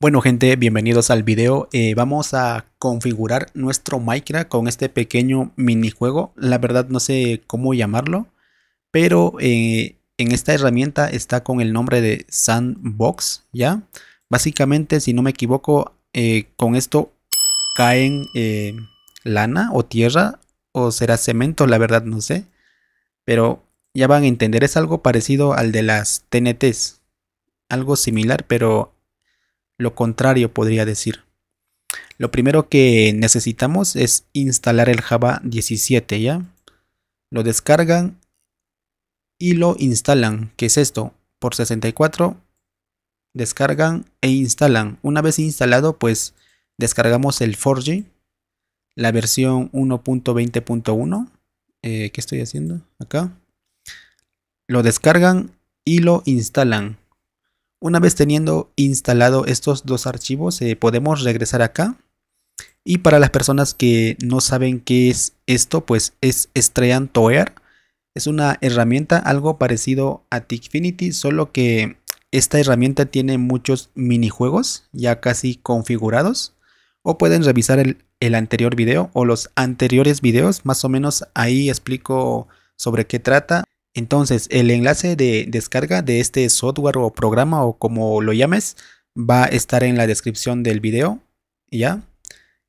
Bueno gente, bienvenidos al video. Eh, vamos a configurar nuestro Minecraft con este pequeño minijuego. La verdad no sé cómo llamarlo, pero eh, en esta herramienta está con el nombre de Sandbox, ¿ya? Básicamente, si no me equivoco, eh, con esto caen lana o tierra o será cemento, la verdad no sé. Pero ya van a entender, es algo parecido al de las TNTs. Algo similar, pero lo contrario podría decir. Lo primero que necesitamos es instalar el Java 17, ¿ya? Lo descargan y lo instalan. ¿Qué es esto? Por 64 descargan e instalan. Una vez instalado, pues descargamos el forge la versión 1.20.1. Eh, ¿Qué estoy haciendo acá? Lo descargan y lo instalan. Una vez teniendo instalado estos dos archivos, eh, podemos regresar acá. Y para las personas que no saben qué es esto, pues es Strand Tower. Es una herramienta algo parecido a Tickfinity, solo que esta herramienta tiene muchos minijuegos ya casi configurados. O pueden revisar el, el anterior video o los anteriores videos, más o menos ahí explico sobre qué trata. Entonces, el enlace de descarga de este software o programa o como lo llames va a estar en la descripción del video, ¿ya?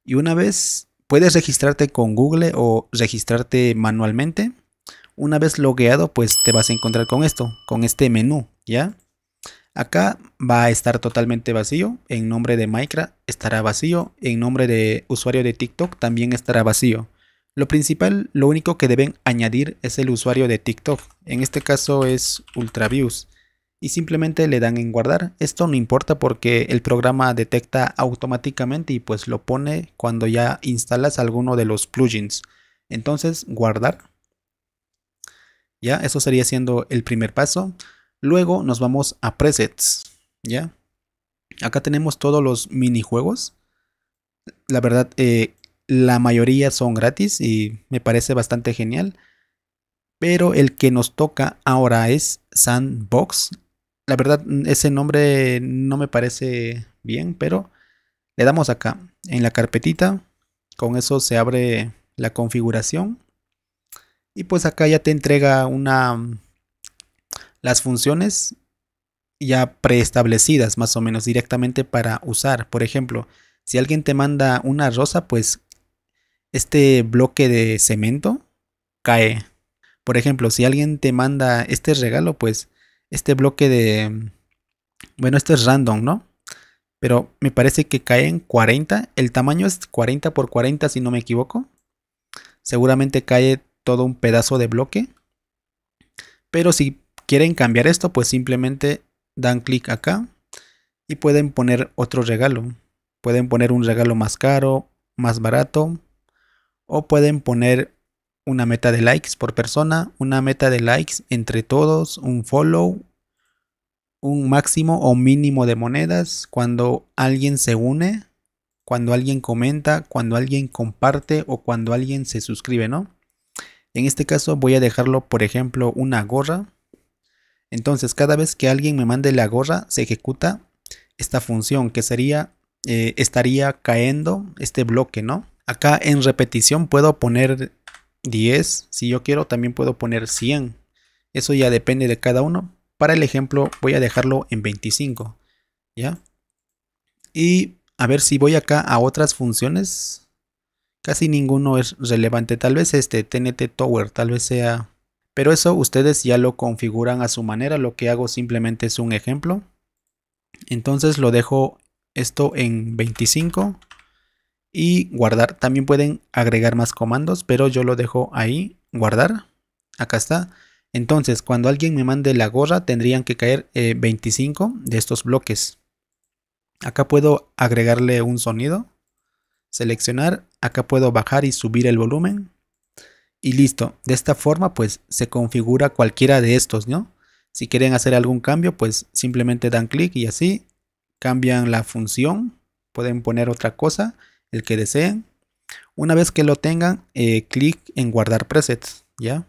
Y una vez puedes registrarte con Google o registrarte manualmente. Una vez logueado, pues te vas a encontrar con esto, con este menú, ¿ya? Acá va a estar totalmente vacío, en nombre de Minecraft estará vacío, en nombre de usuario de TikTok también estará vacío. Lo principal, lo único que deben añadir es el usuario de TikTok, en este caso es UltraViews, y simplemente le dan en guardar. Esto no importa porque el programa detecta automáticamente y pues lo pone cuando ya instalas alguno de los plugins. Entonces, guardar. Ya, eso sería siendo el primer paso. Luego nos vamos a presets, ¿ya? Acá tenemos todos los minijuegos. La verdad, eh, la mayoría son gratis y me parece bastante genial. Pero el que nos toca ahora es Sandbox. La verdad, ese nombre no me parece bien, pero le damos acá en la carpetita. Con eso se abre la configuración. Y pues acá ya te entrega una las funciones ya preestablecidas más o menos directamente para usar. Por ejemplo, si alguien te manda una rosa, pues este bloque de cemento cae. Por ejemplo, si alguien te manda este regalo, pues este bloque de... Bueno, este es random, ¿no? Pero me parece que cae en 40. El tamaño es 40 por 40, si no me equivoco. Seguramente cae todo un pedazo de bloque. Pero si quieren cambiar esto, pues simplemente dan clic acá y pueden poner otro regalo. Pueden poner un regalo más caro, más barato o pueden poner una meta de likes por persona, una meta de likes entre todos, un follow, un máximo o mínimo de monedas cuando alguien se une, cuando alguien comenta, cuando alguien comparte o cuando alguien se suscribe, ¿no? En este caso voy a dejarlo, por ejemplo, una gorra. Entonces, cada vez que alguien me mande la gorra, se ejecuta esta función que sería, eh, estaría cayendo este bloque, ¿no? Acá en repetición puedo poner 10. Si yo quiero también puedo poner 100. Eso ya depende de cada uno. Para el ejemplo voy a dejarlo en 25. ¿Ya? Y a ver si voy acá a otras funciones. Casi ninguno es relevante. Tal vez este TNT Tower, tal vez sea... Pero eso ustedes ya lo configuran a su manera. Lo que hago simplemente es un ejemplo. Entonces lo dejo esto en 25 y guardar. También pueden agregar más comandos, pero yo lo dejo ahí, guardar. Acá está. Entonces, cuando alguien me mande la gorra, tendrían que caer 25 eh, de estos bloques. Acá puedo agregarle un sonido, seleccionar, acá puedo bajar y subir el volumen. Y listo, de esta forma pues se configura cualquiera de estos, ¿no? Si quieren hacer algún cambio, pues simplemente dan clic y así cambian la función, pueden poner otra cosa el que deseen. Una vez que lo tengan, eh, clic en guardar presets, ¿ya?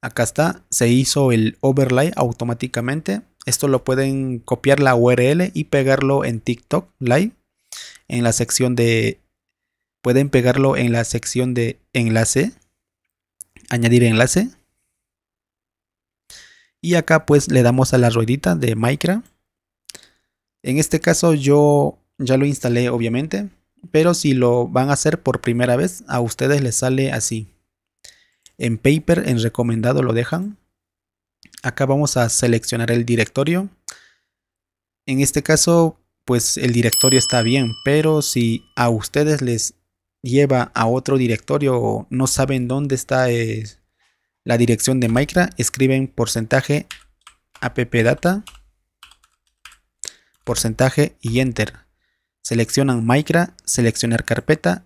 Acá está, se hizo el overlay automáticamente. Esto lo pueden copiar la URL y pegarlo en TikTok Live. En la sección de... Pueden pegarlo en la sección de enlace. Añadir enlace. Y acá pues le damos a la ruedita de micra En este caso yo ya lo instalé obviamente, pero si lo van a hacer por primera vez, a ustedes les sale así. En paper, en recomendado lo dejan. Acá vamos a seleccionar el directorio. En este caso, pues el directorio está bien, pero si a ustedes les lleva a otro directorio o no saben dónde está eh, la dirección de Micra, escriben porcentaje appdata, porcentaje y enter seleccionan micra seleccionar carpeta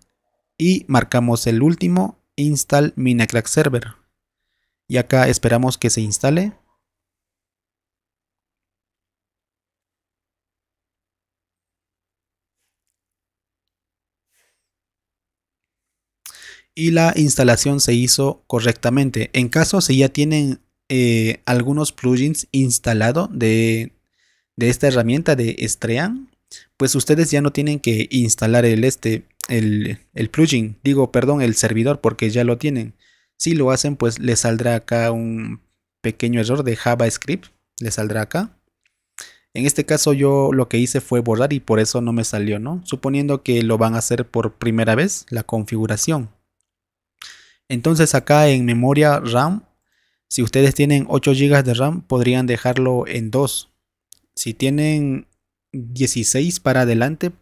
y marcamos el último install Minecraft server y acá esperamos que se instale y la instalación se hizo correctamente en caso si ya tienen eh, algunos plugins instalados de, de esta herramienta de Stream pues ustedes ya no tienen que instalar el este, el, el plugin, digo, perdón, el servidor, porque ya lo tienen. Si lo hacen, pues les saldrá acá un pequeño error de JavaScript, le saldrá acá. En este caso yo lo que hice fue borrar y por eso no me salió, ¿no? Suponiendo que lo van a hacer por primera vez, la configuración. Entonces acá en memoria RAM, si ustedes tienen 8 GB de RAM, podrían dejarlo en 2. Si tienen 16 para adelante.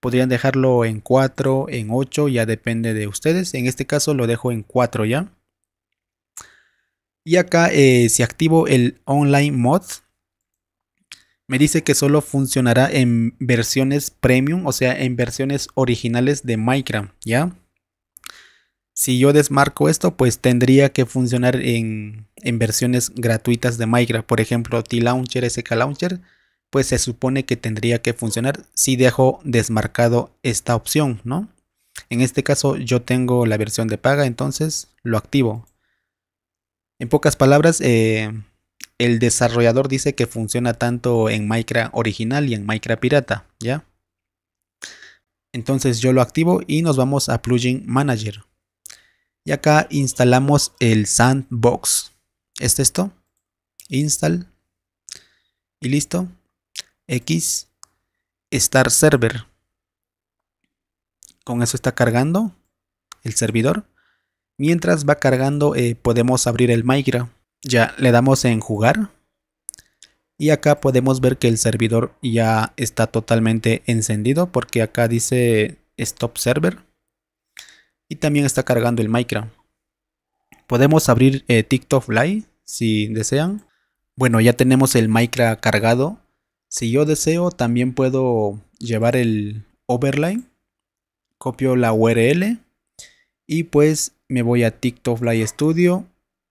Podrían dejarlo en 4, en 8, ya depende de ustedes. En este caso lo dejo en 4 ya. Y acá eh, si activo el online mod, me dice que solo funcionará en versiones premium, o sea, en versiones originales de Minecraft, ¿ya? Si yo desmarco esto, pues tendría que funcionar en, en versiones gratuitas de Minecraft, por ejemplo, T-Launcher, -Launcher pues se supone que tendría que funcionar si dejo desmarcado esta opción, ¿no? En este caso yo tengo la versión de paga, entonces lo activo. En pocas palabras, eh, el desarrollador dice que funciona tanto en Micra original y en Micra pirata, ¿ya? Entonces yo lo activo y nos vamos a Plugin Manager. Y acá instalamos el Sandbox. ¿Es esto? Install. Y listo. X Star Server. Con eso está cargando el servidor. Mientras va cargando eh, podemos abrir el Migra. Ya le damos en jugar. Y acá podemos ver que el servidor ya está totalmente encendido porque acá dice Stop Server. Y también está cargando el micra, Podemos abrir eh, TikTok Live si desean. Bueno, ya tenemos el micra cargado si yo deseo, también puedo llevar el overlay. Copio la URL y pues me voy a TikTok Fly Studio,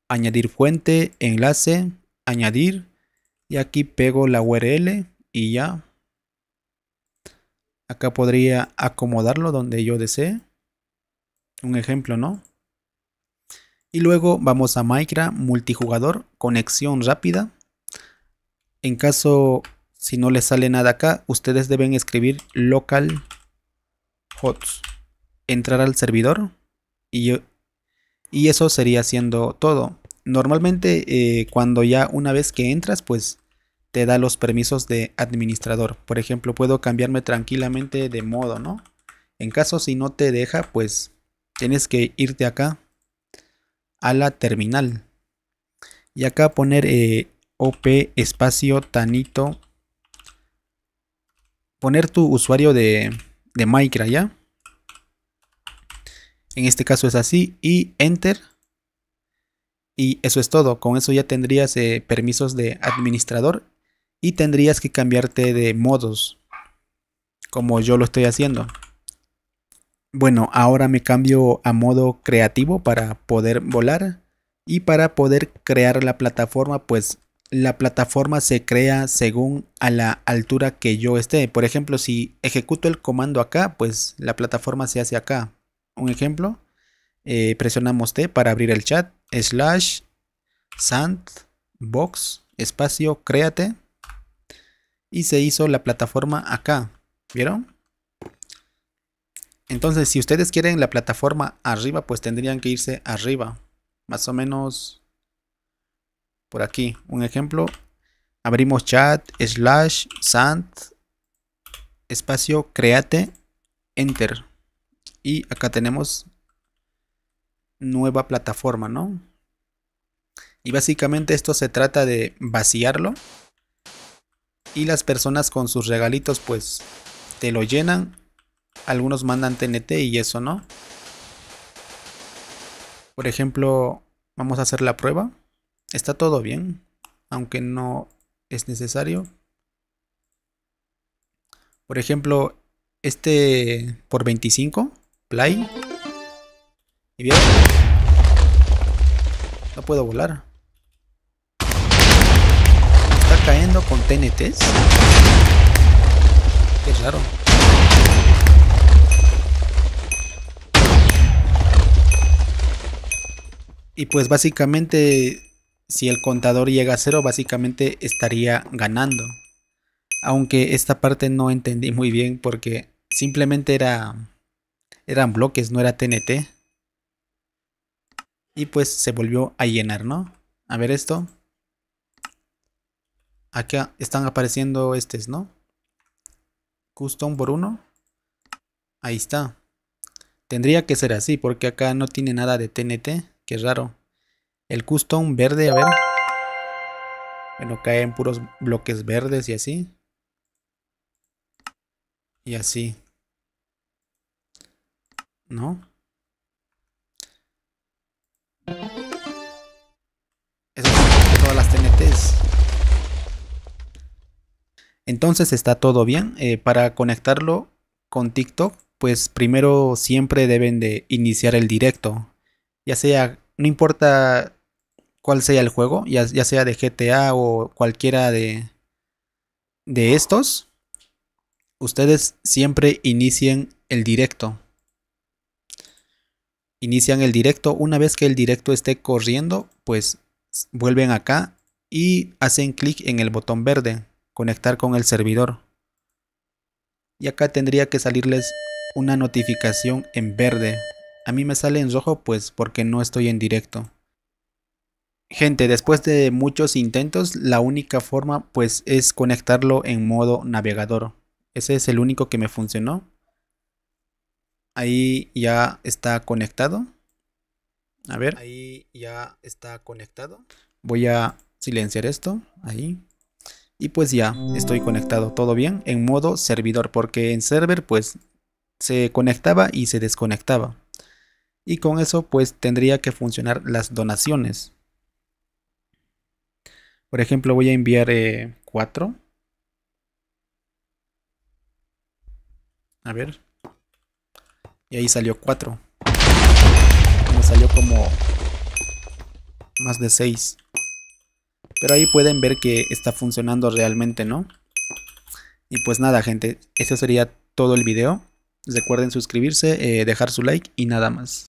añadir fuente, enlace, añadir y aquí pego la URL y ya. Acá podría acomodarlo donde yo desee. Un ejemplo, ¿no? Y luego vamos a Minecraft multijugador, conexión rápida. En caso si no les sale nada acá, ustedes deben escribir local hots. Entrar al servidor y, y eso sería siendo todo. Normalmente eh, cuando ya una vez que entras, pues te da los permisos de administrador. Por ejemplo, puedo cambiarme tranquilamente de modo, ¿no? En caso si no te deja, pues tienes que irte acá a la terminal. Y acá poner eh, op espacio tanito poner tu usuario de, de Minecraft ya. En este caso es así y enter. Y eso es todo. Con eso ya tendrías eh, permisos de administrador y tendrías que cambiarte de modos como yo lo estoy haciendo. Bueno, ahora me cambio a modo creativo para poder volar y para poder crear la plataforma pues la plataforma se crea según a la altura que yo esté. Por ejemplo, si ejecuto el comando acá, pues la plataforma se hace acá. Un ejemplo, eh, presionamos T para abrir el chat, slash sandbox, espacio, créate. Y se hizo la plataforma acá. ¿Vieron? Entonces, si ustedes quieren la plataforma arriba, pues tendrían que irse arriba. Más o menos por aquí. Un ejemplo, abrimos chat, slash, sand, espacio, create, enter. Y acá tenemos nueva plataforma, ¿no? Y básicamente esto se trata de vaciarlo. Y las personas con sus regalitos pues te lo llenan. Algunos mandan TNT y eso, ¿no? Por ejemplo, vamos a hacer la prueba. Está todo bien, aunque no es necesario. Por ejemplo, este por 25, play. Y bien. No puedo volar. Está cayendo con TNTs. Qué raro. Y pues básicamente si el contador llega a cero, básicamente estaría ganando. Aunque esta parte no entendí muy bien porque simplemente era, eran bloques, no era TNT. Y pues se volvió a llenar, ¿no? A ver esto. Acá están apareciendo estos, ¿no? Custom por uno. Ahí está. Tendría que ser así porque acá no tiene nada de TNT. Qué raro. El custom verde, a ver. Bueno, caen puros bloques verdes y así. Y así. ¿No? Esas son todas las TNTs. Entonces está todo bien. Eh, para conectarlo con TikTok, pues primero siempre deben de iniciar el directo. Ya sea, no importa cuál sea el juego, ya, sea de GTA o cualquiera de, de estos, ustedes siempre inicien el directo. Inician el directo, una vez que el directo esté corriendo, pues vuelven acá y hacen clic en el botón verde, conectar con el servidor. Y acá tendría que salirles una notificación en verde. A mí me sale en rojo pues porque no estoy en directo. Gente, después de muchos intentos, la única forma pues es conectarlo en modo navegador. Ese es el único que me funcionó. Ahí ya está conectado. A ver. Ahí ya está conectado. Voy a silenciar esto. Ahí. Y pues ya estoy conectado. Todo bien. En modo servidor. Porque en server pues se conectaba y se desconectaba. Y con eso pues tendría que funcionar las donaciones. Por ejemplo, voy a enviar 4. Eh, a ver. Y ahí salió 4. Me salió como más de 6. Pero ahí pueden ver que está funcionando realmente, ¿no? Y pues nada, gente. Ese sería todo el video. Recuerden suscribirse, eh, dejar su like y nada más.